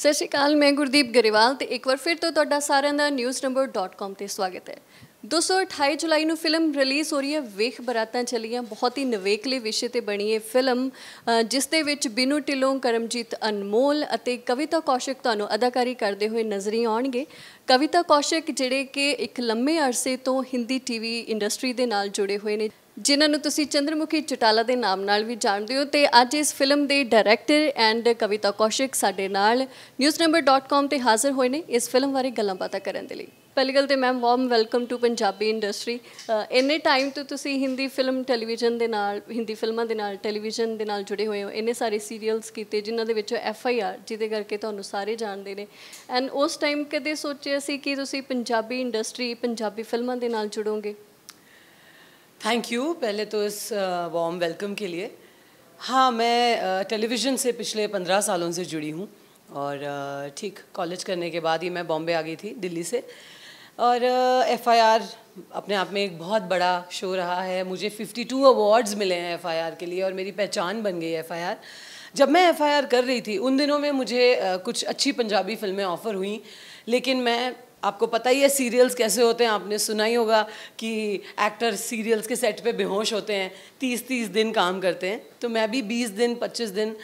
ਸਤਿ ਸ਼੍ਰੀ ਅਕਾਲ ਮੈਂ ਗੁਰਦੀਪ ਗਰੇਵਾਲ ਤੇ ਇੱਕ ਵਾਰ ਫਿਰ ਤੋਂ ਤੁਹਾਡਾ ਸਾਰਿਆਂ ਦਾ newsnumber.com ਤੇ ਸਵਾਗਤ ਹੈ 228 ਜੁਲਾਈ ਨੂੰ ਫਿਲਮ ਰਿਲੀਜ਼ ਹੋ ਰਹੀ ਹੈ ਵੇਖ ਬਰਾਤਾਂ ਚੱਲੀਆਂ ਬਹੁਤ ਹੀ ਨਵੇਕਲੇ ਵਿਸ਼ੇ ਤੇ ਬਣੀ ਹੈ ਫਿਲਮ ਜਿਸ ਦੇ ਵਿੱਚ ਬਿਨੂ ਟਿਲੋਂ ਕਰਮਜੀਤ ਅਨਮੋਲ ਅਤੇ ਕਵਿਤਾ ਕੌਸ਼ਿਕ ਤੁਹਾਨੂੰ ਅਦਾਕਾਰੀ ਕਰਦੇ ਹੋਏ ਨਜ਼ਰੀ ਆਉਣਗੇ ਕਵਿਤਾ ਕੌਸ਼ਿਕ ਜਿਹੜੇ ਕਿ ਇੱਕ ਲੰਮੇ ਅਰਸੇ ਤੋਂ ਹਿੰਦੀ ਟੀਵੀ ਇੰਡਸਟਰੀ ਦੇ ਨਾਲ ਜੁੜੇ ਹੋਏ ਨੇ ਜਿਨ੍ਹਾਂ ਨੂੰ ਤੁਸੀਂ ਚੰਦਰਮੁਖੀ ਚਟਾਲਾ ਦੇ ਨਾਮ ਨਾਲ ਵੀ ਜਾਣਦੇ ਹੋ ਤੇ ਅੱਜ ਇਸ ਫਿਲਮ ਦੇ ਡਾਇਰੈਕਟਰ ਐਂਡ ਕਵਿਤਾ ਕੌਸ਼ਿਕ ਸਾਡੇ ਨਾਲ newsnumber.com ਤੇ ਹਾਜ਼ਰ ਹੋਏ ਨੇ ਇਸ ਫਿਲਮ ਬਾਰੇ ਗੱਲਾਂ ਬਾਤਾਂ ਕਰਨ ਦੇ ਲਈ ਪਹਿਲੀ ਗੱਲ ਤੇ ma'am warm welcome to Punjabi industry ਇੰਨੇ ਟਾਈਮ ਤੋਂ ਤੁਸੀਂ ਹਿੰਦੀ ਫਿਲਮ ਟੈਲੀਵਿਜ਼ਨ ਦੇ ਨਾਲ ਹਿੰਦੀ ਫਿਲਮਾਂ ਦੇ ਨਾਲ ਟੈਲੀਵਿਜ਼ਨ ਦੇ ਨਾਲ ਜੁੜੇ ਹੋਏ ਹੋ ਇੰਨੇ ਸਾਰੇ ਸੀਰੀਅਲਸ ਕੀਤੇ ਜਿਨ੍ਹਾਂ ਦੇ ਵਿੱਚ ਐਫ ਆਈ ਆਰ ਜਿਹਦੇ ਕਰਕੇ ਤੁਹਾਨੂੰ ਸਾਰੇ ਜਾਣਦੇ ਨੇ ਐਂਡ ਉਸ ਟਾਈਮ ਕਦੇ ਸੋਚਿਆ ਸੀ ਕਿ ਤੁਸੀਂ ਪੰਜਾਬੀ ਇੰਡਸਟਰੀ ਪੰਜਾਬੀ ਫਿਲਮਾਂ ਦੇ ਨਾਲ ਜੁੜੋਗੇ थैंक यू पहले तो इस वॉम वेलकम के लिए हाँ मैं टेलीविज़न से पिछले पंद्रह सालों से जुड़ी हूँ और ठीक कॉलेज करने के बाद ही मैं बॉम्बे आ गई थी दिल्ली से और एफआईआर अपने आप में एक बहुत बड़ा शो रहा है मुझे 52 अवार्ड्स मिले हैं एफआईआर के लिए और मेरी पहचान बन गई एफआईआर जब मैं एफआईआर कर रही थी उन दिनों में मुझे कुछ अच्छी पंजाबी फिल्में ऑफ़र हुई लेकिन मैं आपको पता ही है सीरियल्स कैसे होते हैं आपने सुना ही होगा कि एक्टर सीरियल्स के सेट पे बेहोश होते हैं तीस तीस दिन काम करते हैं तो मैं भी बीस दिन पच्चीस दिन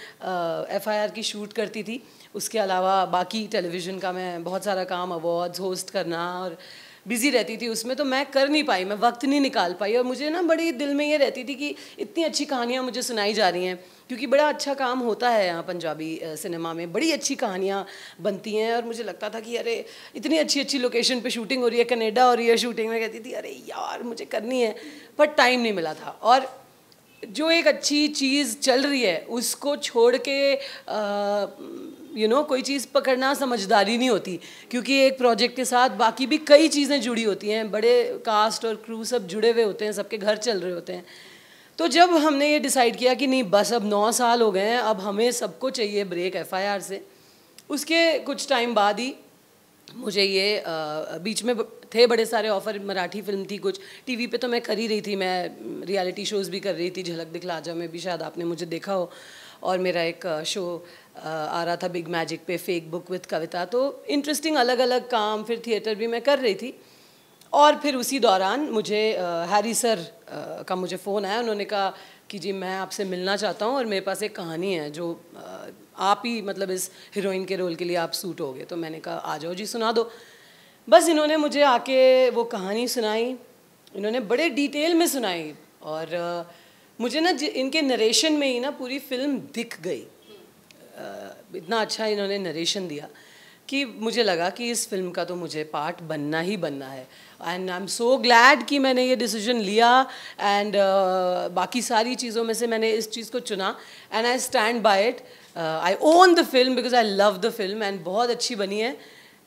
एफआईआर की शूट करती थी उसके अलावा बाकी टेलीविज़न का मैं बहुत सारा काम अवार्ड्स होस्ट करना और uh, बिज़ी रहती थी उसमें तो मैं कर नहीं पाई मैं वक्त नहीं निकाल पाई और मुझे ना बड़ी दिल में ये रहती थी कि इतनी अच्छी कहानियाँ मुझे सुनाई जा रही हैं क्योंकि बड़ा अच्छा काम होता है यहाँ पंजाबी सिनेमा में बड़ी अच्छी कहानियाँ बनती हैं और मुझे लगता था कि अरे इतनी अच्छी अच्छी लोकेशन पर शूटिंग हो रही है कनेडा हो रही है शूटिंग में कहती थी अरे यार मुझे करनी है पर टाइम नहीं मिला था और जो एक अच्छी चीज़ चल रही है उसको छोड़ के आ, यू नो कोई चीज़ पकड़ना समझदारी नहीं होती क्योंकि एक प्रोजेक्ट के साथ बाकी भी कई चीज़ें जुड़ी होती हैं बड़े कास्ट और क्रू सब जुड़े हुए होते हैं सबके घर चल रहे होते हैं तो जब हमने ये डिसाइड किया कि नहीं बस अब नौ साल हो गए हैं अब हमें सबको चाहिए ब्रेक एफआईआर से उसके कुछ टाइम बाद ही मुझे ये आ, बीच में थे बड़े सारे ऑफ़र मराठी फिल्म थी कुछ टीवी पे तो मैं कर ही रही थी मैं रियलिटी शोज़ भी कर रही थी झलक दिखला जा में भी शायद आपने मुझे देखा हो और मेरा एक शो आ रहा था बिग मैजिक पे फेक बुक विद कविता तो इंटरेस्टिंग अलग अलग काम फिर थिएटर भी मैं कर रही थी और फिर उसी दौरान मुझे हैरी सर का मुझे फ़ोन आया उन्होंने कहा कि जी मैं आपसे मिलना चाहता हूँ और मेरे पास एक कहानी है जो आप ही मतलब इस हीरोइन के रोल के लिए आप सूट गए तो मैंने कहा आ जाओ जी सुना दो बस इन्होंने मुझे आके वो कहानी सुनाई इन्होंने बड़े डिटेल में सुनाई और मुझे ना इनके नरेशन में ही ना पूरी फिल्म दिख गई इतना अच्छा इन्होंने नरेशन दिया कि मुझे लगा कि इस फिल्म का तो मुझे पार्ट बनना ही बनना है and I am so glad कि मैंने ये डिसीजन लिया एंड uh, बाकी सारी चीज़ों में से मैंने इस चीज़ को चुना and I stand by it I own the film because I love the film and बहुत अच्छी बनी है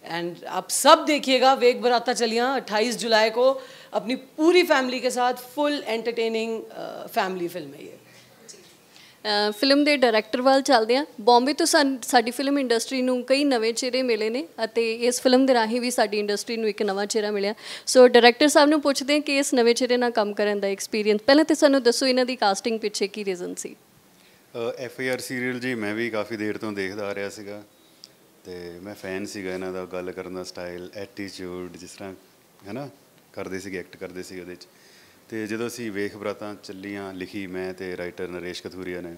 एंड आप सब देखिएगा वेग बराता चलिया अट्ठाईस जुलाई को अपनी पूरी फैमिली के साथ फुल एंटरटेनिंग फैमिली फिल्म है ये ਫਿਲਮ ਦੇ ਡਾਇਰੈਕਟਰ ਵੱਲ ਚੱਲਦੇ ਆ ਬੰਬੇ ਤੋਂ ਸਾਡੀ ਫਿਲਮ ਇੰਡਸਟਰੀ ਨੂੰ ਕਈ ਨਵੇਂ ਚਿਹਰੇ ਮਿਲੇ ਨੇ ਅਤੇ ਇਸ ਫਿਲਮ ਦੇ ਰਾਹੀਂ ਵੀ ਸਾਡੀ ਇੰਡਸਟਰੀ ਨੂੰ ਇੱਕ ਨਵਾਂ ਚਿਹਰਾ ਮਿਲਿਆ ਸੋ ਡਾਇਰੈਕਟਰ ਸਾਹਿਬ ਨੂੰ ਪੁੱਛਦੇ ਆ ਕਿ ਇਸ ਨਵੇਂ ਚਿਹਰੇ ਨਾਲ ਕੰਮ ਕਰਨ ਦਾ ਐਕਸਪੀਰੀਅੰਸ ਪਹਿਲਾਂ ਤੇ ਸਾਨੂੰ ਦੱਸੋ ਇਹਨਾਂ ਦੀ ਕਾਸਟਿੰਗ ਪਿੱਛੇ ਕੀ ਰੀਜ਼ਨ ਸੀ ਐਫ ਆਰ ਸੀਰੀਅਲ ਜੀ ਮੈਂ ਵੀ ਕਾਫੀ ਦੇਰ ਤੋਂ ਦੇਖਦਾ ਆ ਰਿਹਾ ਸੀਗਾ ਤੇ ਮੈਂ ਫੈਨ ਸੀਗਾ ਇਹਨਾਂ ਦਾ ਗੱਲ ਕਰਨ ਦਾ ਸਟਾਈਲ ਐਟੀਟਿਊਡ ਜਿਸ ਤਰ੍ਹਾਂ ਹੈਨਾ ਕਰਦੇ ਸੀਗੇ ਐਕਟ ਕਰਦੇ ਸੀ ਉਹਦੇ ਵਿੱਚ ਤੇ ਜਦੋਂ ਅਸੀਂ ਵੇਖ ਬਰਾਤਾਂ ਚੱਲੀਆਂ ਲਿਖੀ ਮੈਂ ਤੇ ਰਾਈਟਰ ਨਰੇਸ਼ ਕਥੂਰੀਆ ਨੇ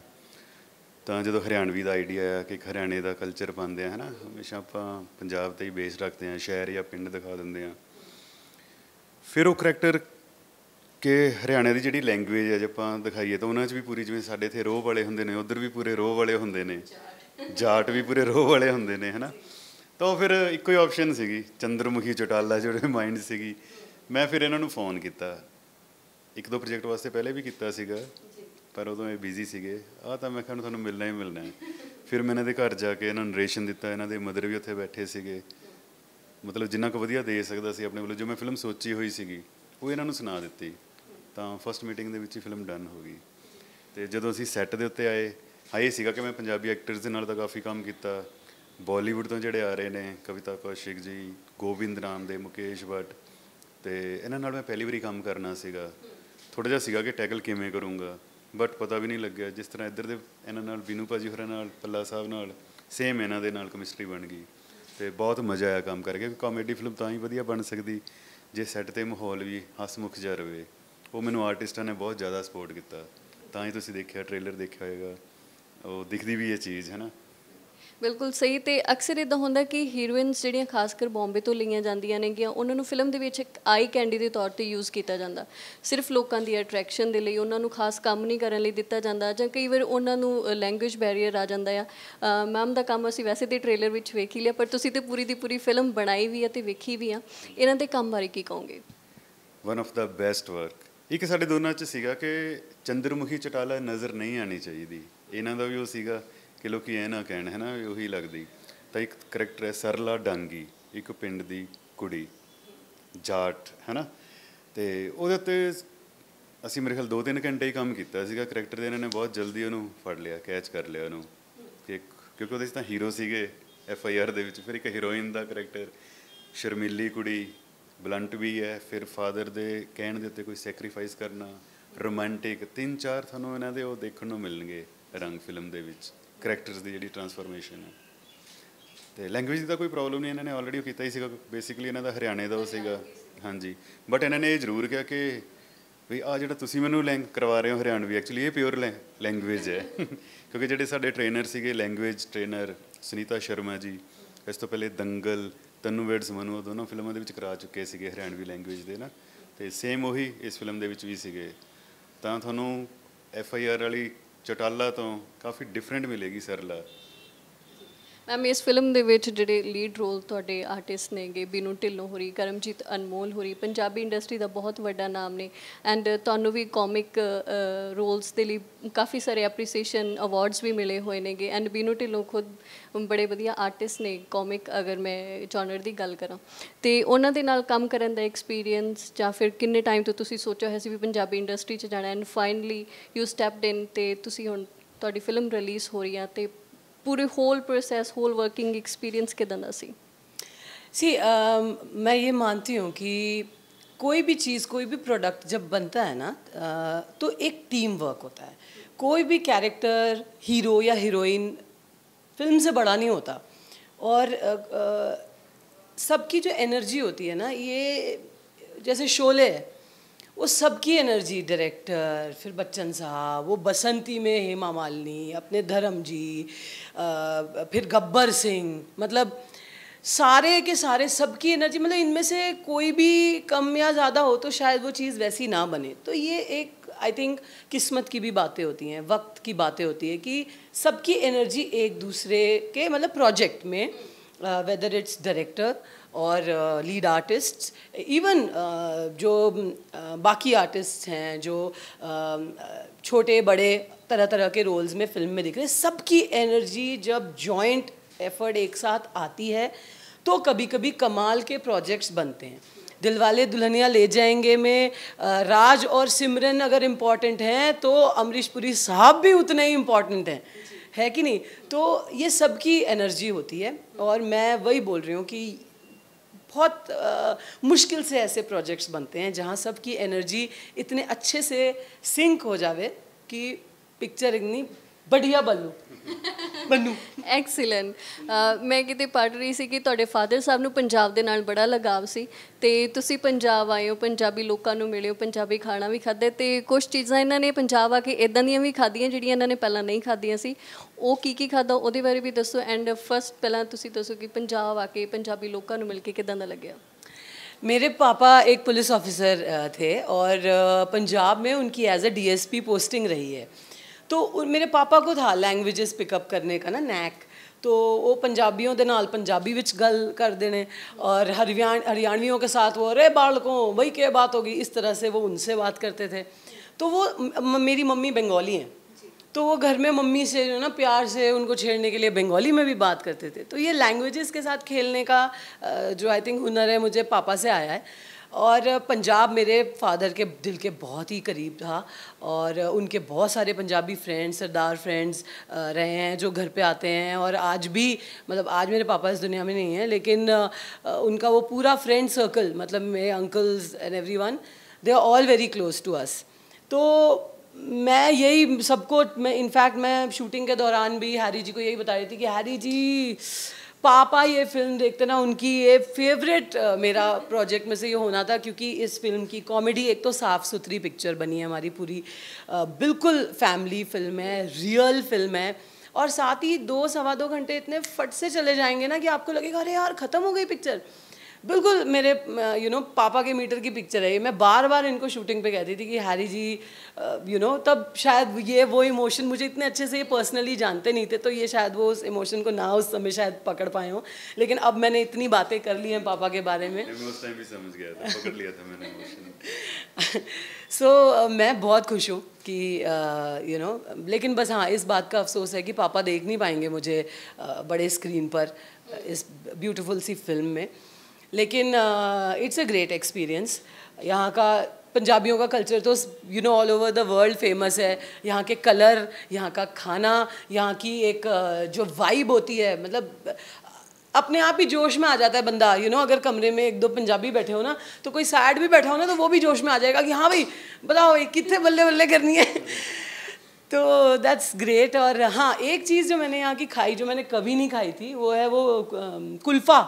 ਤਾਂ ਜਦੋਂ ਹਰਿਆਣਵੀ ਦਾ ਆਈਡੀਆ ਆਇਆ ਕਿ ਹਰਿਆਣੇ ਦਾ ਕਲਚਰ ਪਾਉਂਦੇ ਆ ਹਨਾ ਹਮੇਸ਼ਾ ਆਪਾਂ ਪੰਜਾਬ ਤੇ ਹੀ ਬੇਸ ਰੱਖਦੇ ਆ ਸ਼ਹਿਰ ਜਾਂ ਪਿੰਡ ਦਿਖਾ ਦਿੰਦੇ ਆ ਫਿਰ ਉਹ ਕਰੈਕਟਰ ਕਿ ਹਰਿਆਣੇ ਦੀ ਜਿਹੜੀ ਲੈਂਗੁਏਜ ਹੈ ਜੇ ਆਪਾਂ ਦਿਖਾਈਏ ਤਾਂ ਉਹਨਾਂ 'ਚ ਵੀ ਪੂਰੀ ਜਿਵੇਂ ਸਾਡੇ ਇਥੇ ਰੋਹ ਵਾਲੇ ਹੁੰਦੇ ਨੇ ਉਧਰ ਵੀ ਪੂਰੇ ਰੋਹ ਵਾਲੇ ਹੁੰਦੇ ਨੇ ਜਾਟ ਵੀ ਪੂਰੇ ਰੋਹ ਵਾਲੇ ਹੁੰਦੇ ਨੇ ਹਨਾ ਤਾਂ ਫਿਰ ਇੱਕੋ ਹੀ ਆਪਸ਼ਨ ਸੀਗੀ ਚੰਦਰਮੁਖੀ ਚਟਾਲਾ ਜਿਹੜੇ ਮਾਈਂਡ ਸੀਗੀ ਮੈਂ ਫਿਰ ਇਹਨਾਂ ਨੂੰ ਫੋਨ ਕੀਤਾ ਇੱਕ ਦੋ ਪ੍ਰੋਜੈਕਟ ਵਾਸਤੇ ਪਹਿਲੇ ਵੀ ਕੀਤਾ ਸੀਗਾ ਪਰ ਉਦੋਂ ਇਹ ਬਿਜ਼ੀ ਸੀਗੇ ਆ ਤਾਂ ਮੈਂ ਨੂੰ ਤੁਹਾਨੂੰ ਮਿਲਣਾ ਹੀ ਮਿਲਣਾ ਹੈ ਫਿਰ ਮੈਂ ਇਹਨਾਂ ਦੇ ਘਰ ਜਾ ਕੇ ਇਹਨਾਂ ਨੂੰ ਨਰੇਸ਼ਨ ਦਿੱਤਾ ਇਹਨਾਂ ਦੇ ਮਦਰ ਵੀ ਉੱਥੇ ਬੈਠੇ ਸੀਗੇ ਮਤਲਬ ਜਿੰਨਾ ਕੁ ਵਧੀਆ ਦੇ ਸਕਦਾ ਸੀ ਆਪਣੇ ਵੱਲੋਂ ਜੋ ਮੈਂ ਫਿਲਮ ਸੋਚੀ ਹੋਈ ਸੀਗੀ ਉਹ ਇਹਨਾਂ ਨੂੰ ਸੁਣਾ ਦਿੱਤੀ ਤਾਂ ਫਰਸਟ ਮੀਟਿੰਗ ਦੇ ਵਿੱਚ ਹੀ ਫਿਲਮ ਡਨ ਹੋ ਗਈ ਤੇ ਜਦੋਂ ਅਸੀਂ ਸੈੱਟ ਦੇ ਉੱਤੇ ਆਏ ਆਏ ਸੀਗਾ ਕਿ ਮੈਂ ਪੰਜਾਬੀ ਐਕਟਰਸ ਦੇ ਨਾਲ ਤਾਂ ਕਾਫੀ ਕੰਮ ਕੀਤਾ ਬਾਲੀਵੁੱਡ ਤੋਂ ਜਿਹੜੇ ਆ ਰਹੇ ਨੇ ਕਵਿਤਾ ਕੌਸ਼ਿਕ ਜੀ ਗੋਬਿੰਦ ਰਾਮ ਦੇ ਮੁਕੇਸ਼ ਭੱਟ ਤੇ ਇਹਨਾਂ ਨਾਲ ਮੈਂ ਪਹਿਲੀ ਵਾਰੀ ਕੰਮ ਕਰਨਾ ਸੀਗਾ ਥੋੜਾ ਜਿਹਾ ਸੀਗਾ ਕਿ ਟੈਕਲ ਕਿਵੇਂ ਕਰੂੰਗਾ ਬਟ ਪਤਾ ਵੀ ਨਹੀਂ ਲੱਗਿਆ ਜਿਸ ਤਰ੍ਹਾਂ ਇੱਧਰ ਦੇ ਇਹਨਾਂ ਨਾਲ ਬੀਨੂ ਭਾਜੀ ਹੋਰਾਂ ਨਾਲ ਪੱਲਾ ਸਾਹਿਬ ਨਾਲ ਸੇਮ ਇਹਨਾਂ ਦੇ ਨਾਲ ਕੈਮਿਸਟਰੀ ਬਣ ਗਈ ਤੇ ਬਹੁਤ ਮਜ਼ਾ ਆਇਆ ਕੰਮ ਕਰਕੇ ਕਿਉਂਕਿ ਕਾਮੇਡੀ ਫਿਲਮ ਤਾਂ ਹੀ ਵਧੀਆ ਬਣ ਸਕਦੀ ਜੇ ਸੈੱਟ ਤੇ ਮਾਹੌਲ ਵੀ ਹਸਮੁਖ ਜਾ ਰਵੇ ਉਹ ਮੈਨੂੰ ਆਰਟਿਸਟਾਂ ਨੇ ਬਹੁਤ ਜ਼ਿਆਦਾ ਸਪੋਰਟ ਕੀਤਾ ਤਾਂ ਹੀ ਤੁਸੀਂ ਦੇਖਿਆ ਟ੍ਰੇਲਰ ਦੇਖਿਆ ਹੋਵੇਗਾ ਉਹ ਦਿਖਦੀ ਵੀ ਇਹ ਚੀਜ਼ ਹੈ ਨਾ ਬਿਲਕੁਲ ਸਹੀ ਤੇ ਅਕਸਰ ਇਦਾਂ ਹੁੰਦਾ ਕਿ ਹੀਰੋਇਨਸ ਜਿਹੜੀਆਂ ਖਾਸ ਕਰ ਬੰਬੇ ਤੋਂ ਲਈਆਂ ਜਾਂਦੀਆਂ ਨੇ ਗਿਆ ਉਹਨਾਂ ਨੂੰ ਫਿਲਮ ਦੇ ਵਿੱਚ ਇੱਕ ਆਈ ਕੈਂਡੀ ਦੇ ਤੌਰ ਤੇ ਯੂਜ਼ ਕੀਤਾ ਜਾਂਦਾ ਸਿਰਫ ਲੋਕਾਂ ਦੀ ਅਟਰੈਕਸ਼ਨ ਦੇ ਲਈ ਉਹਨਾਂ ਨੂੰ ਖਾਸ ਕੰਮ ਨਹੀਂ ਕਰਨ ਲਈ ਦਿੱਤਾ ਜਾਂਦਾ ਜਾਂ ਕਈ ਵਾਰ ਉਹਨਾਂ ਨੂੰ ਲੈਂਗੁਏਜ ਬੈਰੀਅਰ ਆ ਜਾਂਦਾ ਆ ਮੈਮ ਦਾ ਕੰਮ ਅਸੀਂ ਵੈਸੇ ਤੇ ਟ੍ਰੇਲਰ ਵਿੱਚ ਵੇਖ ਹੀ ਲਿਆ ਪਰ ਤੁਸੀਂ ਤੇ ਪੂਰੀ ਦੀ ਪੂਰੀ ਫਿਲਮ ਬਣਾਈ ਵੀ ਆ ਤੇ ਵੇਖੀ ਵੀ ਆ ਇਹਨਾਂ ਦੇ ਕੰਮ ਬਾਰੇ ਕੀ ਕਹੋਗੇ one of the best work ਇੱਕ ਸਾਡੇ ਦੋਨਾਂ 'ਚ ਸੀਗਾ ਕਿ ਚੰਦਰਮੁਖੀ ਚਟਾਲਾ ਨਜ਼ਰ ਨਹੀਂ ਆਣੀ ਚਾਹੀਦੀ ਇਹਨਾਂ ਦਾ ਵੀ ਉਹ ਸੀਗਾ ਕਿ ਲੋਕੀ ਐ ਨਾ ਕਹਿਣ ਹੈ ਨਾ ਉਹੀ ਲੱਗਦੀ ਤਾਂ ਇੱਕ ਕਰੈਕਟਰ ਹੈ ਸਰਲਾ ਡਾਂਗੀ ਇੱਕ ਪਿੰਡ ਦੀ ਕੁੜੀ ਜਾਟ ਹੈ ਨਾ ਤੇ ਉਹਦੇ ਉੱਤੇ ਅਸੀਂ ਮੇਰੇ ਖਿਆਲ 2-3 ਘੰਟੇ ਹੀ ਕੰਮ ਕੀਤਾ ਸੀਗਾ ਕਰੈਕਟਰ ਦੇ ਇਹਨਾਂ ਨੇ ਬਹੁਤ ਜਲਦੀ ਉਹਨੂੰ ਫੜ ਲਿਆ ਕੈਚ ਕਰ ਲਿਆ ਉਹਨੂੰ ਕਿ ਕਿਉਂਕਿ ਉਹਦੇ 'ਚ ਤਾਂ ਹੀਰੋ ਸੀਗੇ ਐਫ ਆਈ ਆਰ ਦੇ ਵਿੱਚ ਫਿਰ ਇੱਕ ਹੀਰੋਇਨ ਦਾ ਕਰੈਕਟਰ ਸ਼ਰਮੀਲੀ ਕੁੜੀ ਬਲੰਟ ਵੀ ਹੈ ਫਿਰ ਫਾਦਰ ਦੇ ਕਹਿਣ ਦੇ ਉੱਤੇ ਕੋਈ ਸੈਕਰੀਫਾਈਸ ਕਰਨਾ ਰੋਮਾਂਟਿਕ ਤਿੰਨ ਚਾਰ ਤੁਹਾਨੂੰ ਇਹਨਾਂ ਦੇ ਉਹ ਦੇਖਣ ਨੂੰ ਮਿਲਣਗੇ ਰੰਗ ਫਿਲਮ ਦੇ ਵਿੱਚ ਕੈਰੈਕਟਰਸ ਦੀ ਜਿਹੜੀ ਟਰਾਂਸਫਰਮੇਸ਼ਨ ਹੈ ਤੇ ਲੈਂਗੁਏਜ ਦਾ ਕੋਈ ਪ੍ਰੋਬਲਮ ਨਹੀਂ ਇਹਨਾਂ ਨੇ ਆਲਰੇਡੀ ਕੀਤਾ ਹੀ ਸੀਗਾ ਬੇਸਿਕਲੀ ਇਹਨਾਂ ਦਾ ਹਰਿਆਣੇ ਦਾ ਉਹ ਸੀਗਾ ਹਾਂਜੀ ਬਟ ਇਹਨਾਂ ਨੇ ਇਹ ਜ਼ਰੂਰ ਕਿਹਾ ਕਿ ਵੀ ਆ ਜਿਹੜਾ ਤੁਸੀਂ ਮੈਨੂੰ ਲੈਂਗ ਕਰਵਾ ਰਹੇ ਹੋ ਹਰਿਆਣਵੀ ਐਕਚੁਅਲੀ ਇਹ ਪਿਓਰ ਲੈਂਗੁਏਜ ਹੈ ਕਿਉਂਕਿ ਜਿਹੜੇ ਸਾਡੇ ਟ੍ਰੇਨਰ ਸੀਗੇ ਲੈਂਗੁਏਜ ਟ੍ਰੇਨਰ ਸੁਨੀਤਾ ਸ਼ਰਮਾ ਜੀ ਇਸ ਤੋਂ ਪਹਿਲੇ ਦੰਗਲ ਤਨੂ ਵੇਡਸ ਮਨੂ ਦੋਨੋਂ ਫਿਲਮਾਂ ਦੇ ਵਿੱਚ ਕਰਾ ਚੁੱਕੇ ਸੀਗੇ ਹਰਿਆਣਵੀ ਲੈਂਗੁਏਜ ਦੇ ਨਾ ਤੇ ਸੇਮ ਉਹੀ ਇਸ ਫਿਲਮ ਦੇ ਵਿੱਚ ਵੀ ਸੀਗੇ ਤਾਂ ਤੁਹਾਨੂੰ ਐਫ ਆਈ ਆਰ ਵਾਲੀ ਚਟਾਲਾ ਤੋਂ ਕਾਫੀ ਡਿਫਰੈਂਟ ਮਿਲੇਗੀ ਸਰਲਾ ਮੈਮ ਇਸ ਫਿਲਮ ਦੇ ਵਿੱਚ ਜਿਹੜੇ ਲੀਡ ਰੋਲ ਤੁਹਾਡੇ ਆਰਟਿਸਟ ਨੇਗੇ ਬੀਨੂ ਢਿੱਲੋਂ ਹੋਰੀ ਕਰਮਜੀਤ ਅਨਮੋਲ ਹੋਰੀ ਪੰਜਾਬੀ ਇੰਡਸਟਰੀ ਦਾ ਬਹੁਤ ਵੱਡਾ ਨਾਮ ਨੇ ਐਂਡ ਤੁਹਾਨੂੰ ਵੀ ਕਾਮਿਕ ਰੋਲਸ ਦੇ ਲਈ ਕਾਫੀ ਸਾਰੇ ਐਪਰੀਸੀਏਸ਼ਨ ਅਵਾਰਡਸ ਵੀ ਮਿਲੇ ਹੋਏ ਨੇਗੇ ਐਂਡ ਬੀਨੂ ਢਿੱਲੋਂ ਖੁਦ ਬੜੇ ਵਧੀਆ ਆਰਟਿਸਟ ਨੇ ਕਾਮਿਕ ਅਗਰ ਮੈਂ ਜਨਰ ਦੀ ਗੱਲ ਕਰਾਂ ਤੇ ਉਹਨਾਂ ਦੇ ਨਾਲ ਕੰਮ ਕਰਨ ਦਾ ਐਕਸਪੀਰੀਅੰਸ ਜਾਂ ਫਿਰ ਕਿੰਨੇ ਟਾਈਮ ਤੋਂ ਤੁਸੀਂ ਸੋਚਿਆ ਹੋਇਆ ਸੀ ਵੀ ਪੰਜਾਬੀ ਇੰਡਸਟਰੀ 'ਚ ਜਾਣਾ and finally you stepped in ਤੇ ਤੁਸੀਂ ਹੁਣ ਤੁਹਾਡੀ ਫਿਲਮ ਰਿਲੀਜ਼ ਹੋ ਰਹੀ ਆ ਤੇ पूरे whole process whole working experience के दना सी सी uh, मैं ये मानती हूँ कि कोई भी चीज़ कोई भी प्रोडक्ट जब बनता है ना तो एक टीम वर्क होता है कोई भी कैरेक्टर हीरो या हीरोइन फिल्म से बड़ा नहीं होता और सबकी जो एनर्जी होती है ना ये जैसे शोले है वो सबकी एनर्जी डायरेक्टर फिर बच्चन साहब वो बसंती में हेमा मालिनी अपने धर्म जी फिर गब्बर सिंह मतलब सारे के सारे सबकी एनर्जी मतलब इनमें से कोई भी कम या ज़्यादा हो तो शायद वो चीज़ वैसी ना बने तो ये एक आई थिंक किस्मत की भी बातें होती हैं वक्त की बातें होती है कि सबकी एनर्जी एक दूसरे के मतलब प्रोजेक्ट में वेदर इट्स डायरेक्टर और लीड आर्टिस्ट्स इवन जो uh, बाकी आर्टिस्ट्स हैं जो um, uh, छोटे बड़े तरह तरह के रोल्स में फिल्म में दिख रहे सबकी एनर्जी जब जॉइंट एफर्ट एक साथ आती है तो कभी कभी कमाल के प्रोजेक्ट्स बनते हैं दिलवाले दुल्हनिया ले जाएंगे में uh, राज और सिमरन अगर इम्पॉर्टेंट हैं तो अमरीश पुरी साहब भी उतने ही इम्पॉर्टेंट हैं है कि नहीं तो ये सबकी एनर्जी होती है और मैं वही बोल रही हूँ कि बहुत आ, मुश्किल से ऐसे प्रोजेक्ट्स बनते हैं जहाँ सबकी एनर्जी इतने अच्छे से सिंक हो जावे कि पिक्चर इतनी ਬੜੀਆ ਬੱਲੂ ਬੰਨੂ ਐਕਸੀਲੈਂਟ ਮੈਂ ਕਿਤੇ ਪੜ੍ਹ ਰਹੀ ਸੀ ਕਿ ਤੁਹਾਡੇ ਫਾਦਰ ਸਾਹਿਬ ਨੂੰ ਪੰਜਾਬ ਦੇ ਨਾਲ ਬੜਾ ਲਗਾਵ ਸੀ ਤੇ ਤੁਸੀਂ ਪੰਜਾਬ ਆਏ ਹੋ ਪੰਜਾਬੀ ਲੋਕਾਂ ਨੂੰ ਮਿਲੇ ਹੋ ਪੰਜਾਬੀ ਖਾਣਾ ਵੀ ਖਾਦੇ ਤੇ ਕੁਝ ਚੀਜ਼ਾਂ ਇਹਨਾਂ ਨੇ ਪੰਜਾਬ ਆ ਕੇ ਇਦਾਂ ਦੀਆਂ ਵੀ ਖਾਧੀਆਂ ਜਿਹੜੀਆਂ ਇਹਨਾਂ ਨੇ ਪਹਿਲਾਂ ਨਹੀਂ ਖਾਧੀਆਂ ਸੀ ਉਹ ਕੀ ਕੀ ਖਾਦਾ ਉਹਦੇ ਬਾਰੇ ਵੀ ਦੱਸੋ ਐਂਡ ਫਰਸਟ ਪਹਿਲਾਂ ਤੁਸੀਂ ਦੱਸੋ ਕਿ ਪੰਜਾਬ ਆ ਕੇ ਪੰਜਾਬੀ ਲੋਕਾਂ ਨੂੰ ਮਿਲ ਕੇ ਕਿਦਾਂ ਦਾ ਲੱਗਿਆ मेरे पापा एक पुलिस ऑफिसर थे और पंजाब में उनकी एज अ डीएसपी पोस्टिंग रही है तो मेरे पापा को था ਲੈਂਗੁਏजेस पिकअप करने का ना नैक तो वो पंजाबियों के नाल पंजाबी विच गल कर देने और हरियाण हरियाणवियों के साथ वो अरे बालकों वही क्या बात होगी इस तरह से वो उनसे बात करते थे तो वो मेरी मम्मी बंगाली हैं तो वो घर में मम्मी से जो ना प्यार से उनको छेड़ने के लिए बंगाली में भी बात करते थे तो ये लैंग्वेजेस के साथ खेलने का जो आई थिंक हुनर है मुझे पापा से आया है और पंजाब मेरे फादर के दिल के बहुत ही करीब था और उनके बहुत सारे पंजाबी फ्रेंड्स सरदार फ्रेंड्स रहे हैं जो घर पे आते हैं और आज भी मतलब आज मेरे पापा इस दुनिया में नहीं हैं लेकिन उनका वो पूरा फ्रेंड सर्कल मतलब मेरे uncles and every one they are all very close to us तो मैं यही सबको मैं इनफैक्ट मैं शूटिंग के दौरान भी हैरी जी को यही बता रही थी कि हैरी जी पापा ये फिल्म देखते ना उनकी ये फेवरेट मेरा प्रोजेक्ट में से ये होना था क्योंकि इस फिल्म की कॉमेडी एक तो साफ़ सुथरी पिक्चर बनी है हमारी पूरी बिल्कुल फैमिली फिल्म है रियल फिल्म है और साथ ही दो सवा दो घंटे इतने फट से चले जाएंगे ना कि आपको लगेगा अरे यार ख़त्म हो गई पिक्चर बिल्कुल मेरे यू नो पापा के मीटर की पिक्चर है ये मैं बार बार इनको शूटिंग पे कहती थी कि हैरी जी यू नो तब शायद ये वो इमोशन मुझे इतने अच्छे से ये पर्सनली जानते नहीं थे तो ये शायद वो उस इमोशन को ना उस समय शायद पकड़ पाए हों लेकिन अब मैंने इतनी बातें कर ली हैं पापा के बारे में सो so, मैं बहुत खुश हूँ कि यू नो लेकिन बस हाँ इस बात का अफसोस है कि पापा देख नहीं पाएंगे मुझे बड़े स्क्रीन पर इस ब्यूटीफुल सी फिल्म में लेकिन इट्स अ ग्रेट एक्सपीरियंस यहाँ का पंजाबियों का कल्चर तो you know all over the world famous है यहाँ के कलर यहाँ का खाना यहाँ की एक uh, जो वाइब होती है मतलब uh, अपने आप ही जोश में आ जाता है बंदा यू you नो know, अगर कमरे में एक दो पंजाबी बैठे हो ना तो कोई सैड भी बैठा हो ना तो वो भी जोश में आ जाएगा कि हाँ भाई बताओ कितने बल्ले बल्ले करनी है तो दैट्स ग्रेट और हाँ एक चीज़ जो मैंने यहाँ की खाई जो मैंने कभी नहीं खाई थी वो है वो um, कुल्फ़ा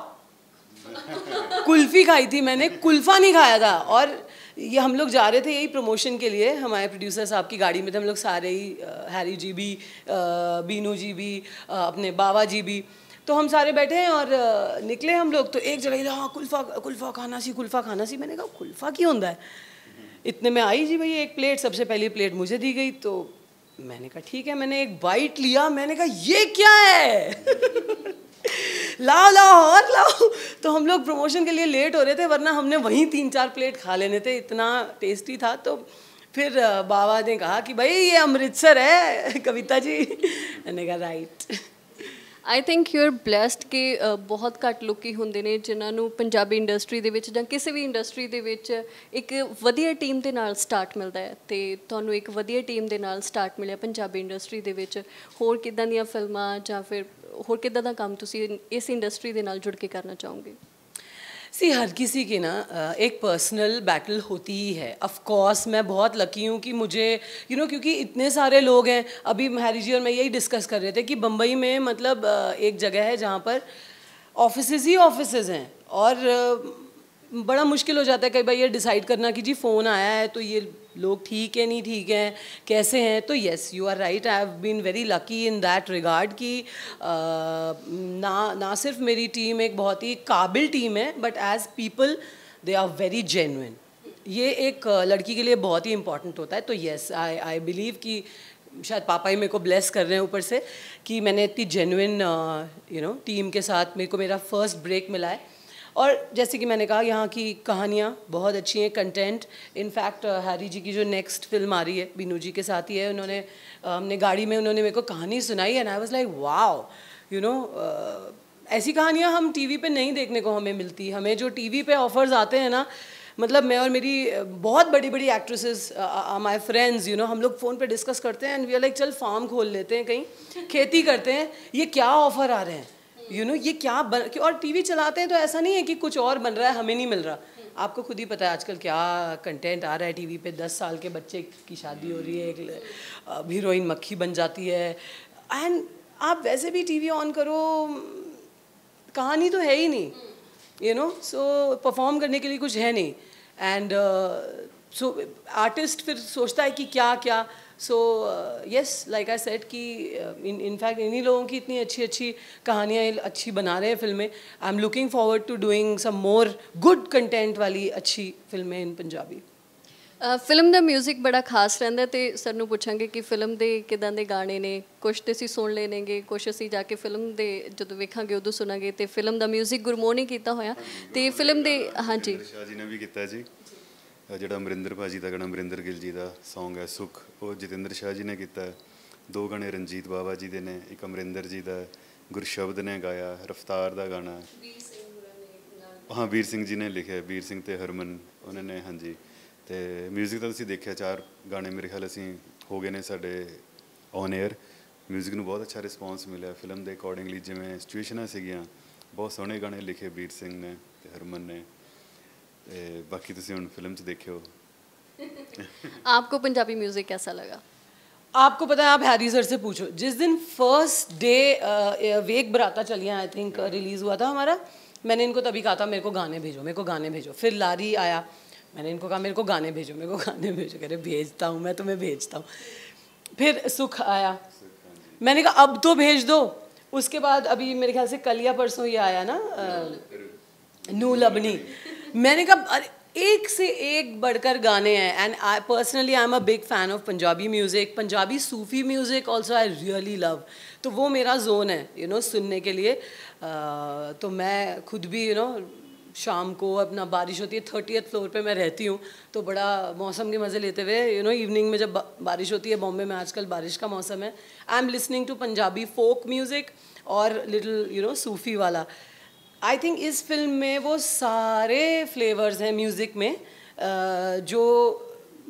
कुल्फ़ी खाई थी मैंने कुल्फ़ा नहीं खाया था और ये हम लोग जा रहे थे यही प्रमोशन के लिए हमारे प्रोड्यूसर साहब की गाड़ी में थे हम लोग सारे ही हैरी जी भी बीनू जी भी अपने बाबा जी भी तो हम सारे बैठे हैं और निकले हम लोग तो एक जगह हाँ कुल्फ़ा कुल्फ़ा खाना सी कुल्फ़ा खाना सी मैंने कहा कुल्फ़ा क्यों होता है इतने में आई जी भैया एक प्लेट सबसे पहली प्लेट मुझे दी गई तो मैंने कहा ठीक है मैंने एक बाइट लिया मैंने कहा ये क्या है लाओ लाओ और लाओ तो हम लोग प्रमोशन के लिए लेट हो रहे थे वरना हमने वहीं तीन चार प्लेट खा लेने थे इतना टेस्टी था तो फिर बाबा ने कहा कि भाई ये अमृतसर है कविता जी मैंने कहा right I think you are blessed कि बहुत घट लोग होंगे ने जिन्होंने पंजाबी इंडस्ट्री के किसी भी इंडस्ट्री के एक वधिया टीम के नाल स्टार्ट मिलता है तो थोड़ा एक वधिया टीम के नाल स्टार्ट मिले पंजाबी इंडस्ट्री के होर कि फिल्मा या ਹੋਰ ਕਿੱਦਾਂ ਦਾ ਕੰਮ ਤੁਸੀਂ ਇਸ ਇੰਡਸਟਰੀ ਦੇ ਨਾਲ ਜੁੜ ਕੇ ਕਰਨਾ ਚਾਹੋਗੇ सी हर किसी की ना एक पर्सनल बैटल होती ही है ऑफ कोर्स मैं बहुत लकी हूँ कि मुझे यू you नो know, क्योंकि इतने सारे लोग हैं अभी महारी जी और मैं यही डिस्कस कर रहे थे कि बम्बई में मतलब एक जगह है जहाँ पर ऑफिसज ही ऑफिसज हैं और बड़ा मुश्किल हो जाता है कई बार ये डिसाइड करना कि जी फ़ोन आया है तो ये लोग ठीक है नहीं ठीक हैं कैसे हैं तो yes you are right I have been very lucky in that regard कि ना ना सिर्फ मेरी टीम एक बहुत ही काबिल टीम है but as people they are very genuine ये एक लड़की के लिए बहुत ही इंपॉर्टेंट होता है तो येस आई आई बिलीव कि शायद पापा ही मेरे को ब्लेस कर रहे हैं ऊपर से कि मैंने इतनी जेनुन यू नो टीम के साथ मेरे को मेरा फर्स्ट ब्रेक मिला है और जैसे कि मैंने कहा यहाँ की कहानियाँ बहुत अच्छी हैं कंटेंट इनफैक्ट हैरी जी की जो नेक्स्ट फिल्म आ रही है बीनू जी के साथ ही है उन्होंने uh, हमने गाड़ी में उन्होंने मेरे को कहानी सुनाई and I was like wow you know ऐसी कहानियाँ हम टी वी नहीं देखने को हमें मिलती हमें जो टी वी ऑफर्स आते हैं ना मतलब मैं और मेरी uh, बहुत बड़ी बड़ी actresses my friends you know हम लोग फ़ोन पे डिस्कस करते हैं एंड वी आर लाइक चल फार्म खोल लेते हैं कहीं खेती करते हैं ये क्या ऑफ़र आ रहे हैं यू नो ये क्या बन और टीवी चलाते हैं तो ऐसा नहीं है कि कुछ और बन रहा है हमें नहीं मिल रहा आपको खुद ही पता है आजकल क्या कंटेंट आ रहा है टीवी पे दस साल के बच्चे की शादी हो रही है एक हीरोइन मक्खी बन जाती है एंड आप वैसे भी टीवी ऑन करो कहानी तो है ही नहीं यू नो सो परफॉर्म करने के लिए कुछ है नहीं एंड सो आर्टिस्ट फिर सोचता है कि क्या क्या so yes like I said कि इन इनफैक्ट इन्हीं लोगों की इतनी अच्छी अच्छी कहानियाँ अच्छी बना रहे हैं फिल्में I am looking forward to doing some more good content वाली अच्छी फिल्में इन पंजाबी ਫਿਲਮ ਦਾ 뮤직 ਬੜਾ ਖਾਸ ਰਹਿੰਦਾ ਤੇ ਸਰ ਨੂੰ ਪੁੱਛਾਂਗੇ ਕਿ ਫਿਲਮ ਦੇ ਕਿਦਾਂ ਦੇ ਗਾਣੇ ਨੇ ਕੁਝ ਤੇ ਅਸੀਂ ਸੁਣ ਲੈਣਗੇ ਕੁਝ ਅਸੀਂ ਜਾ ਕੇ ਫਿਲਮ ਦੇ ਜਦੋਂ ਵੇਖਾਂਗੇ ਉਦੋਂ ਸੁਣਾਂਗੇ ਤੇ ਫਿਲਮ ਦਾ 뮤직 ਗੁਰਮੋਹ ਨੇ ਕੀਤਾ ਹੋਇਆ ਤੇ ਫਿਲਮ ਦੇ ਹਾਂਜੀ ਸ਼ਾਹ ਜੀ ਨੇ ਵੀ ਕੀਤਾ ਜੀ ਜਿਹੜਾ ਅਮਰਿੰਦਰ ਭਾਜੀ ਦਾ ਗਾਣਾ ਅਮਰਿੰਦਰ ਗਿੱਲ ਜੀ ਦਾ Song ਹੈ ਸੁਖ ਉਹ ਜਤਿੰਦਰ ਸ਼ਾਹ ਜੀ ਨੇ ਕੀਤਾ ਦੋ ਗਾਣੇ ਰਣਜੀਤ ਬਾਵਾ ਜੀ ਦੇ ਨੇ ਇੱਕ ਅਮਰਿੰਦਰ ਜੀ ਦਾ ਗੁਰਸ਼ਬਦ ਨੇ ਗਾਇਆ ਰਫਤਾਰ ਦਾ ਗਾਣਾ ਹਾਂ ਵੀਰ ਸਿੰਘ ਜੀ ਨੇ ਲਿਖਿਆ ਵੀਰ ਸਿੰਘ ਤੇ ਹਰਮਨ ਉਹਨਾਂ ਨੇ ਹਾਂਜੀ ਤੇ 뮤직 ਤਾਂ ਤੁਸੀਂ ਦੇਖਿਆ ਚਾਰ ਗਾਣੇ ਮੇਰੇ ਖਿਆਲ ਅਸੀਂ ਹੋ ਗਏ ਨੇ ਸਾਡੇ ਔਨ 에ਅਰ 뮤직 ਨੂੰ ਬਹੁਤ ਅੱਛਾ ਰਿਸਪੌਂਸ ਮਿਲਿਆ ਫਿਲਮ ਦੇ ਅਕੋਰਡਿੰਗਲੀ ਜਿਵੇਂ ਸਿਚੁਏਸ਼ਨਾਂ ਸੀਗੀਆਂ ਬਹੁਤ ਸੋਹਣੇ ਗਾਣੇ ਲਿਖੇ ਵੀਰ ਸਿੰਘ ਨੇ ਤੇ ਹਰਮਨ ਨੇ बाकी ਤੁਸੀਂ ਹੁਣ फिल्म 'ਚ ਦੇਖਿਓ आपको पंजाबी म्यूजिक कैसा लगा आपको पता है आप हैरी सर से पूछो जिस दिन फर्स्ट डे वेक बराता चलिया आई थिंक रिलीज़ हुआ था हमारा मैंने इनको तभी कहा था मेरे को गाने भेजो मेरे को गाने भेजो फिर लारी आया मैंने इनको कहा मेरे को गाने भेजो मेरे को गाने भेजो कह रहे भेजता हूँ मैं तुम्हें भेजता हूँ फिर सुख आया मैंने कहा अब तो भेज दो उसके बाद अभी मेरे ख्याल से कलिया परसों ये आया ना नू लबनी मैंने कहा अरे एक से एक बढ़कर गाने हैं and I personally I am a big fan of Punjabi music Punjabi Sufi music also I really love तो वो मेरा जोन है यू you नो know, सुनने के लिए uh, तो मैं खुद भी यू you नो know, शाम को अपना बारिश होती है थर्टी फ्लोर पे मैं रहती हूँ तो बड़ा मौसम के मज़े लेते हुए यू नो इवनिंग में जब बारिश होती है बॉम्बे में आजकल बारिश का मौसम है I am listening to Punjabi folk music और लिटिल यू नो सूफ़ी वाला आई थिंक इस फिल्म में वो सारे फ्लेवर्स हैं म्यूज़िक में जो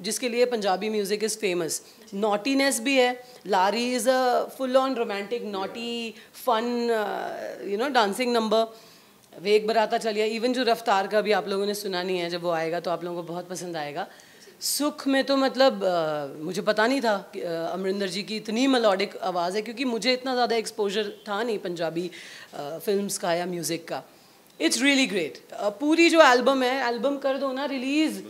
जिसके लिए Punjabi music is famous naughtiness भी है Laare is a full on romantic naughty fun you know dancing number वेग बराता चलिए इवन जो रफ्तार का भी आप लोगों ने सुना नहीं है जब वो आएगा तो आप लोगों को बहुत पसंद आएगा सुख में तो मतलब आ, मुझे पता नहीं था अमरिंदर जी की इतनी मलॉडिक आवाज़ है क्योंकि मुझे इतना ज़्यादा एक्सपोजर था नहीं पंजाबी फिल्म का या म्यूज़िक का इट्स रियली ग्रेट पूरी जो एल्बम है एल्बम कर दो ना रिलीज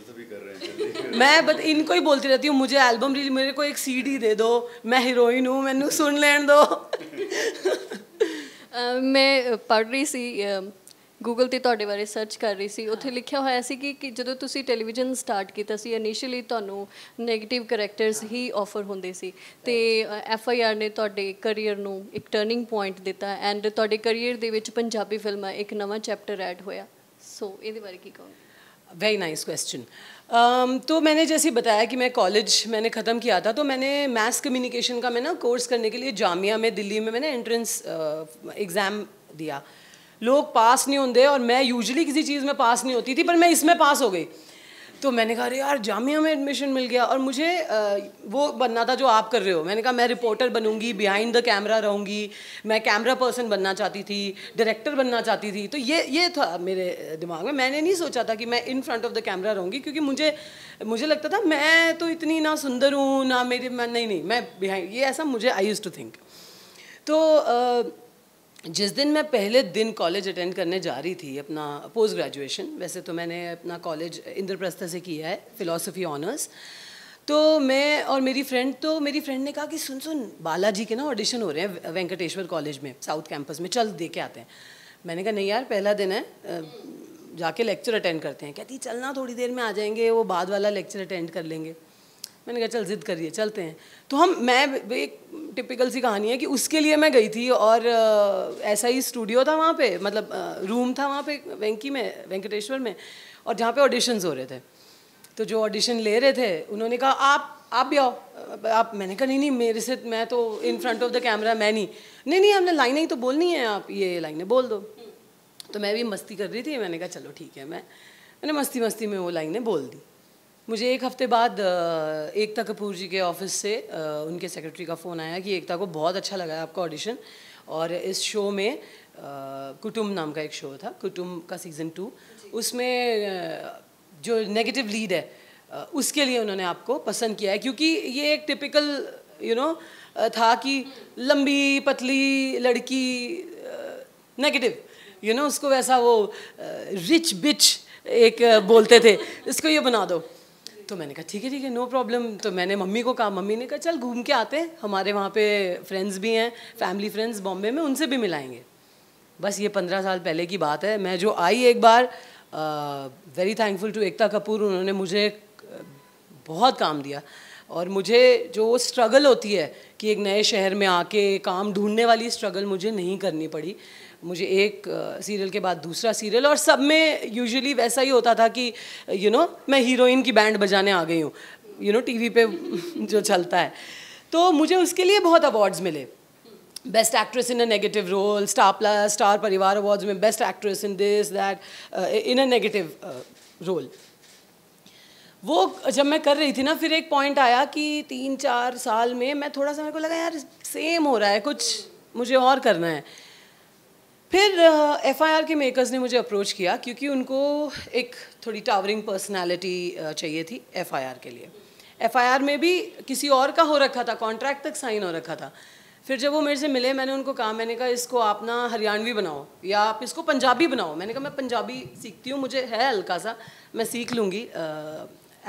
मैं बट इनको ही बोलती रहती हूँ मुझे एल्बम रिलीज मेरे को एक सीडी दे दो मैं हीरोइन हूँ मैनू सुन लेन दो uh, मैं पढ़ रही सी uh, ਗੂਗਲ ਤੇ ਤੁਹਾਡੇ ਬਾਰੇ ਸਰਚ ਕਰ ਰਹੀ ਸੀ ਉੱਥੇ ਲਿਖਿਆ ਹੋਇਆ ਸੀ ਕਿ ਜਦੋਂ ਤੁਸੀਂ ਟੈਲੀਵਿਜ਼ਨ ਸਟਾਰਟ ਕੀਤਾ ਸੀ ਇਨੀਸ਼ੀਅਲੀ ਤੁਹਾਨੂੰ 네ਗੇਟਿਵ ਕੈਰੈਕਟਰਸ ਹੀ ਆਫਰ ਹੁੰਦੇ ਸੀ ਤੇ ਐਫ ਆਈ ਆਰ ਨੇ ਤੁਹਾਡੇ ਕੈਰੀਅਰ ਨੂੰ ਇੱਕ ਟਰਨਿੰਗ ਪੁਆਇੰਟ ਦਿੱਤਾ ਐਂਡ ਤੁਹਾਡੇ ਕੈਰੀਅਰ ਦੇ ਵਿੱਚ ਪੰਜਾਬੀ ਫਿਲਮਾਂ ਇੱਕ ਨਵਾਂ ਚੈਪਟਰ ਐਡ ਹੋਇਆ ਸੋ ਇਹਦੇ ਬਾਰੇ ਕੀ ਕਹੋਗੇ ਵੈਰੀ ਨਾਈਸ ਕੁਐਸਚਨ ਅਮ ਤੋ ਮੈਨੇ ਜੈਸੀ ਬਤਾਇਆ ਕਿ ਮੈਂ ਕਾਲਜ ਮੈਨੇ ਖਤਮ ਕੀਤਾ तो ਤੋ ਮੈਨੇ कम्युनिकेशन ਕਮਿਊਨੀਕੇਸ਼ਨ मैं ना कोर्स करने के लिए ਜਾਮੀਆ में ਦਿੱਲੀ में ਮੈਨੇ ਐਂਟਰੈਂਸ ਐਗਜ਼ਾਮ ਦਿਆ लोग पास नहीं होंगे और मैं यूजली किसी चीज़ में पास नहीं होती थी पर मैं इसमें पास हो गई तो मैंने कहा अरे यार जामिया में एडमिशन मिल गया और मुझे वो बनना था जो आप कर रहे हो मैंने कहा मैं रिपोर्टर बनूंगी बिहाइंड द कैमरा रहूंगी मैं कैमरा पर्सन बनना चाहती थी डायरेक्टर बनना चाहती थी तो ये ये था मेरे दिमाग में मैंने नहीं सोचा था कि मैं in front of the camera रहूंगी क्योंकि मुझे मुझे लगता था मैं तो इतनी ना सुंदर हूँ ना मेरे मैं नहीं नहीं मैं बिहाइंड ये ऐसा मुझे आई यूज़ टू थिंक तो जिस दिन मैं पहले दिन कॉलेज अटेंड करने जा रही थी अपना पोस्ट ग्रेजुएशन वैसे तो मैंने अपना कॉलेज इंद्रप्रस्थ से किया है फ़िलासफ़ी ऑनर्स तो मैं और मेरी फ्रेंड तो मेरी फ्रेंड ने कहा कि सुन सुन बालाजी के ना ऑडिशन हो रहे हैं वेंकटेश्वर कॉलेज में साउथ कैंपस में चल दे के आते हैं मैंने कहा नहीं यार पहला दिन है जाके लेक्चर अटेंड करते हैं कहती चलना थोड़ी देर में आ जाएंगे वो बाद वाला लेक्चर अटेंड कर लेंगे मैंने कहा चल ज़िद करिए चलते हैं तो हम मैं एक टिपिकल सी कहानी है कि उसके लिए मैं गई थी और ऐसा ही स्टूडियो था वहाँ पे मतलब रूम था वहाँ पे वेंकी में वेंकटेश्वर में और जहाँ पे ऑडिशंस हो रहे थे तो जो ऑडिशन ले रहे थे उन्होंने कहा आप आप भी आओ आप मैंने कहा नहीं नहीं मेरे से मैं तो in front of the camera मैं नहीं नहीं नहीं हमने लाइनें ही तो बोलनी है आप ये लाइनें बोल दो तो मैं भी मस्ती कर रही थी मैंने कहा चलो ठीक है मैं मैंने मस्ती मस्ती में वो लाइनें बोल दी मुझे एक हफ्ते बाद एकता कपूर जी के ऑफिस से उनके सेक्रेटरी का फ़ोन आया कि एकता को बहुत अच्छा लगा आपका ऑडिशन और इस शो में कुटुम नाम का एक शो था कुटुम का सीज़न टू उसमें जो नेगेटिव लीड है उसके लिए उन्होंने आपको पसंद किया है क्योंकि ये एक टिपिकल यू नो था कि लंबी पतली लड़की नेगेटिव यू नो उसको वैसा वो रिच बिच एक बोलते थे इसको ये बना दो तो मैंने कहा ठीक है ठीक है नो प्रॉब्लम तो मैंने मम्मी को कहा मम्मी ने कहा चल घूम के आते हैं हमारे वहाँ पे फ्रेंड्स भी हैं फैमिली फ्रेंड्स बॉम्बे में उनसे भी मिलाएंगे बस ये पंद्रह साल पहले की बात है मैं जो आई एक बार very thankful to Ekta Kapoor उन्होंने मुझे बहुत काम दिया और मुझे जो स्ट्रगल होती है कि एक नए शहर में आके काम ढूंढने वाली स्ट्रगल मुझे नहीं करनी पड़ी मुझे एक सीरियल के बाद दूसरा सीरियल और सब में यूजुअली वैसा ही होता था कि यू you नो know, मैं हीरोइन की बैंड बजाने आ गई हूँ यू नो टीवी पे जो चलता है तो मुझे उसके लिए बहुत अवार्ड्स मिले best actress in a negative role star plus star Parivar awards में best actress in this that in a negative role वो जब मैं कर रही थी ना फिर एक पॉइंट आया कि तीन चार साल में मैं थोड़ा सा मेरे को लगा यार सेम हो रहा है कुछ मुझे और करना है फिर एफ uh, के मेकर्स ने मुझे अप्रोच किया क्योंकि उनको एक थोड़ी टावरिंग पर्सनालिटी uh, चाहिए थी एफ के लिए एफ में भी किसी और का हो रखा था कॉन्ट्रैक्ट तक साइन हो रखा था फिर जब वो मेरे से मिले मैंने उनको कहा मैंने कहा इसको आप ना हरियाणवी बनाओ या आप इसको पंजाबी बनाओ मैंने कहा मैं पंजाबी सीखती हूँ मुझे है हल्का सा मैं सीख लूँगी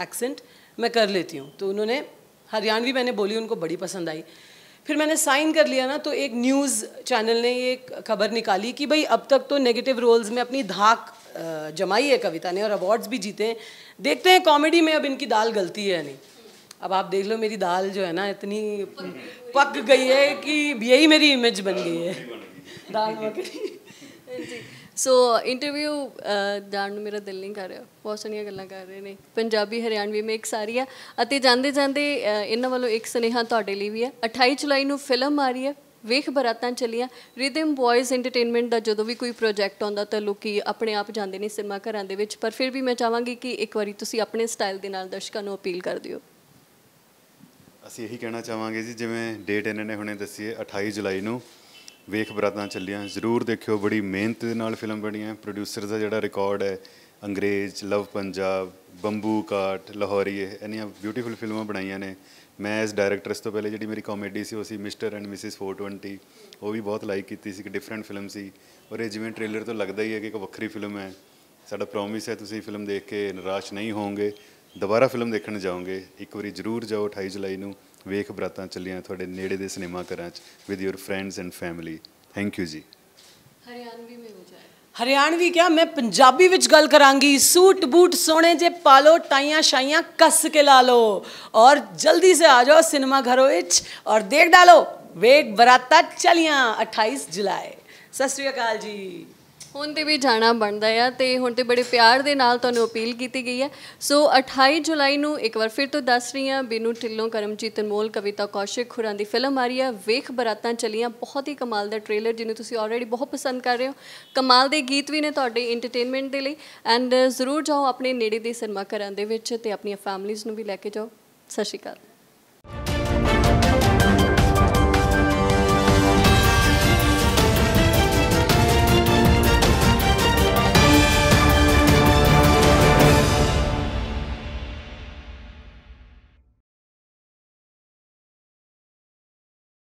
एक्सेंट uh, मैं कर लेती हूँ तो उन्होंने हरियाणवी मैंने बोली उनको बड़ी पसंद आई फिर मैंने साइन कर लिया ना तो एक न्यूज़ चैनल ने ये खबर निकाली कि भाई अब तक तो नेगेटिव रोल्स में अपनी धाक जमाई है कविता ने और अवार्ड्स भी जीते हैं देखते हैं कॉमेडी में अब इनकी दाल गलती है नहीं अब आप देख लो मेरी दाल जो है ना इतनी पक गई है कि यही मेरी इमेज बन गई है दाल मखनी ਸੋ ਇੰਟਰਵਿਊ ਜਾਣ ਨੂੰ ਮੇਰਾ ਦਿਲ ਨਹੀਂ ਕਰ ਰਿਹਾ ਬਹੁਤ ਸੋਹਣੀਆਂ ਗੱਲਾਂ ਕਰ ਰਹੇ ਨੇ ਪੰਜਾਬੀ ਹਰਿਆਣਵੀ ਮੇਕ ਸਾਰੀ ਆ ਅਤੇ ਜਾਂਦੇ ਜਾਂਦੇ ਇਹਨਾਂ ਵੱਲੋਂ ਇੱਕ ਸੁਨੇਹਾ ਤੁਹਾਡੇ ਲਈ ਵੀ ਹੈ 28 ਜੁਲਾਈ ਨੂੰ ਫਿਲਮ ਆ ਰਹੀ ਹੈ ਵੇਖ ਬਰਾਤਾਂ ਚੱਲੀਆਂ ਰਿਦਮ ਬॉयਜ਼ ਐਂਟਰਟੇਨਮੈਂਟ ਦਾ ਜਦੋਂ ਵੀ ਕੋਈ ਪ੍ਰੋਜੈਕਟ ਆਉਂਦਾ ਤਾਂ ਲੋਕੀ ਆਪਣੇ ਆਪ ਜਾਂਦੇ ਨੇ ਸਿਨੇਮਾ ਘਰਾਂ ਦੇ ਵਿੱਚ ਪਰ ਫਿਰ ਵੀ ਮੈਂ ਚਾਹਾਂਗੀ ਕਿ ਇੱਕ ਵਾਰੀ ਤੁਸੀਂ ਆਪਣੇ ਸਟਾਈਲ ਦੇ ਨਾਲ ਦਰਸ਼ਕਾਂ ਨੂੰ ਅਪੀਲ ਕਰ ਦਿਓ ਅਸੀਂ ਇਹੀ ਕਹਿਣਾ ਚਾਹਾਂਗੇ ਜੀ ਜਿਵੇਂ ਡੇਟ ਇਹਨਾਂ ਨੇ ਹੁਣੇ ਦੱਸੀ ਹੈ 28 ਜੁਲਾਈ ਨੂੰ ਵੇਖ ਬਰਾਤਾਂ ਚੱਲੀਆਂ ਜ਼ਰੂਰ ਦੇਖਿਓ ਬੜੀ ਮਿਹਨਤ ਦੇ ਨਾਲ ਫਿਲਮ ਬਣੀ ਹੈ ਪ੍ਰੋਡਿਊਸਰ ਦਾ ਜਿਹੜਾ ਰਿਕਾਰਡ ਹੈ ਅੰਗਰੇਜ਼ ਲਵ ਪੰਜਾਬ ਬੰਬੂ ਕਾਟ ਲਾਹੌਰੀ ਇਹਨੀਆਂ ਬਿਊਟੀਫੁਲ ਫਿਲਮਾਂ ਬਣਾਈਆਂ ਨੇ ਮੈਂ ਇਸ ਡਾਇਰੈਕਟਰ ਇਸ ਤੋਂ ਪਹਿਲੇ ਜਿਹੜੀ ਮੇਰੀ ਕਾਮੇਡੀ ਸੀ ਉਹ ਸੀ ਮਿਸਟਰ ਐਂਡ ਮਿਸਿਸ 420 ਉਹ ਵੀ ਬਹੁਤ ਲਾਈਕ ਕੀਤੀ ਸੀ ਕਿ ਡਿਫਰੈਂਟ ਫਿਲਮ ਸੀ ਔਰ ਇਹ ਜਿਵੇਂ ਟ੍ਰੇਲਰ ਤੋਂ ਲੱਗਦਾ ਹੀ ਹੈ ਕਿ ਇੱਕ ਵੱਖਰੀ ਫਿਲਮ ਹੈ ਸਾਡਾ ਪ੍ਰੋਮਿਸ ਹੈ ਤੁਸੀਂ ਫਿਲਮ ਦੇਖ ਕੇ ਨਿਰਾਸ਼ ਨਹੀਂ ਹੋਵੋਗੇ ਦੁਬਾਰਾ ਫਿਲਮ ਦੇਖਣ ਜਾਓਗੇ ਇੱਕ ਵਾਰੀ ਜ਼ਰੂਰ ਜਾਓ 28 ਜੁਲਾਈ ਨੂੰ ਵੇਖ ਬਰਾਤਾਂ ਚੱਲੀਆਂ ਤੁਹਾਡੇ ਨੇੜੇ ਦੇ ਸਿਨੇਮਾ ਘਰਾਂ 'ਚ with your friends and family thank you ji Haryanvi ਮੇ ਹੋ ਜਾਏ ਹਰਿਆਣਵੀ ਕਿਆ ਮੈਂ ਪੰਜਾਬੀ ਵਿੱਚ ਗੱਲ ਕਰਾਂਗੀ ਸੂਟ ਬੂਟ ਸੋਹਣੇ ਜੇ ਪਾਲੋ ਟਾਈਆਂ ਸ਼ਾਈਆਂ ਕੱਸ ਕੇ ਲਾ ਲੋ ਔਰ ਜਲਦੀ ਸੇ ਆ ਜਾਓ ਸਿਨੇਮਾ ਘਰੋ ਵਿੱਚ ਔਰ ਦੇਖ ਡਾਲੋ ਵੇਗ ਬਰਾਤਾਂ ਚੱਲੀਆਂ 28 ਜੁਲਾਈ ਸਤਿ ਸ੍ਰੀ ਅਕਾਲ ਜੀ ਹੁਣ ਤੇ ਵੀ ਜਾਣਾ ਬਣਦਾ ਆ ਤੇ ਹੁਣ ਤੇ ਬੜੇ ਪਿਆਰ ਦੇ ਨਾਲ ਤੁਹਾਨੂੰ ਅਪੀਲ ਕੀਤੀ ਗਈ ਹੈ ਸੋ 28 ਜੁਲਾਈ ਨੂੰ ਇੱਕ ਵਾਰ ਫਿਰ ਤੋਂ ਦੱਸ ਰਹੀ ਹਾਂ ਬੀਨੂ ਢਿੱਲੋਂ ਕਰਮਜੀਤ ਅਨਮੋਲ ਕਵਿਤਾ ਕੌਸ਼ਿਕ ਖੁਰਾਂ ਦੀ ਫਿਲਮ ਆ ਰਹੀ ਹੈ ਵੇਖ ਬਰਾਤਾਂ ਚਲੀਆਂ ਬਹੁਤ ਹੀ ਕਮਾਲ ਦਾ ਟ੍ਰੇਲਰ ਜਿਹਨੂੰ ਤੁਸੀਂ ਆਲਰੇਡੀ ਬਹੁਤ ਪਸੰਦ ਕਰ ਰਹੇ ਹੋ ਕਮਾਲ ਦੇ ਗੀਤ ਵੀ ਨੇ ਤੁਹਾਡੇ ਐਂਟਰਟੇਨਮੈਂਟ ਦੇ ਲਈ ਐਂਡ ਜ਼ਰੂਰ ਜਾਓ ਆਪਣੇ ਨੇੜੇ ਦੇ ਸਿਨੇਮਾ ਘਰਾਂ ਦੇ ਵਿੱਚ ਤੇ ਆਪਣੀਆਂ ਫੈਮਲੀਆਂ ਨੂੰ ਵੀ ਲੈ ਕੇ ਜਾਓ ਸਤਿ ਸ਼੍ਰੀ ਅਕਾਲ